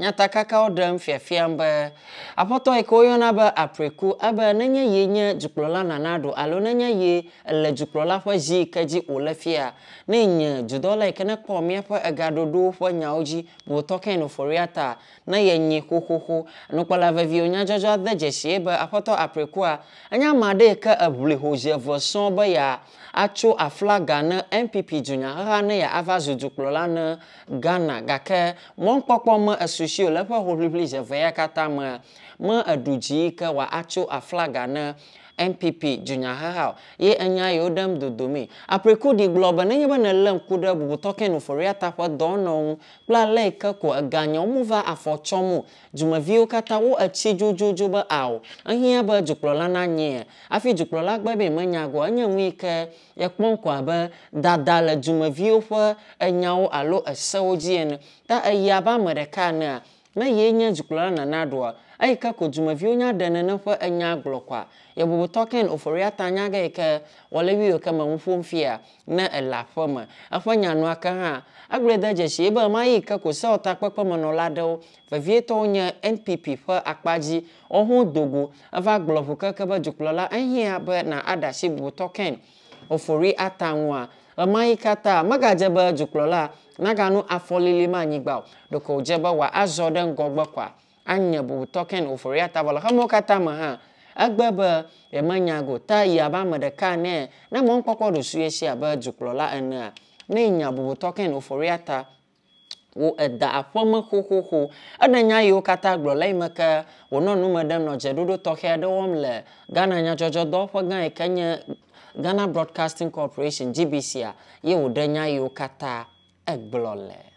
nyatakakawo ɖem fiafiam be aƒetɔ yi ke woyɔna be apreku ebe nenye ye nye dukplɔla nana ɖo alo nenye ye le dukplɔla ƒe zi yi ke dzi wòle fia ne nye dudɔla yi ke ne kpɔ míaƒe egaɖoɖowo ƒe nyawo dzi bo talking no for real ta ne ye nyi xoxoxo nukpɔla veviwo nyadzɔdzɔ de dzesie be aƒetɔ aprekua enye ame aɖe yi ke eʋli hozi eve sɔ̃ be ya atso aflaga ne npp dunyaheha ne ya ava zu dukplɔla ne ghana gake mɔnukpɔkpɔ me esu ŋutsu siwo le eƒe hoʋliʋli zevea katã mea me edu dzi yi ke wòa atso aflaga ne npp dunya haha ye enya yewo ɖem dodome apreku e gblɔ be nenye be nelé ŋku ɖe bubutɔ kenu foriata ƒe dɔwɔnɔ ŋu kple ale yi ke ko eganyawo mu va afɔ tsɔm o dumeviwo katã wo etsi dzodzodzo be ao ehia be dukplɔla nanyie hafi dukplɔla gbe be menyago enye ŋu yi ke yekpɔ ŋkɔ abe dada le dumeviwo ƒe enyawo alo esewo dzi ene ta eyi abe ame ɖeka enea ne yee nye dzikplɔla nana ɖoa eyi ke ko dumeviwo nya ɖe nene ƒe enya gblɔ kɔa yebubutɔ ken oforia ta nya ge yi ke wɔle wi yi ke me ŋu ƒom fia ne ele aƒe me eƒe nyanua ke hã egblɔe de dzesi be ema yi ke ko sewɔtakpekpemenɔla aɖewo vevietɔwo nye npp ƒe akpa dzi wohɔ dogo eva gblɔ ʋu keke be dzikplɔla ehia be na aɖe asi bubutɔ ken ofori ata ŋua ema yi katã megadze be dukplɔla naganu afɔlili ma anyigba o ɖeko wòdze be wòazɔ ɖe ŋgɔgbe koa anye bubutɔ ken wòfɔria ta xemewo katã me hã egbe be yemenya go ta yi abe ame ɖeka nɛ ne mɔnukpɔkpɔ ɖo sue si abe dukplɔla enea ne nya bubutɔ ken wòfɔria ta wo eda aƒeme xoxoxo eɖe nya yiwo katã gblɔ le yi me ke wònɔ nu me ɖem nɔ dzeɖoɖo tɔxɛ aɖe wɔm le ghana nyadzɔdzɔdɔwɔƒe gã yi ke nye ghana broadcasting corporation gbc a ye wòɖe nya yiwo katã egblɔ le.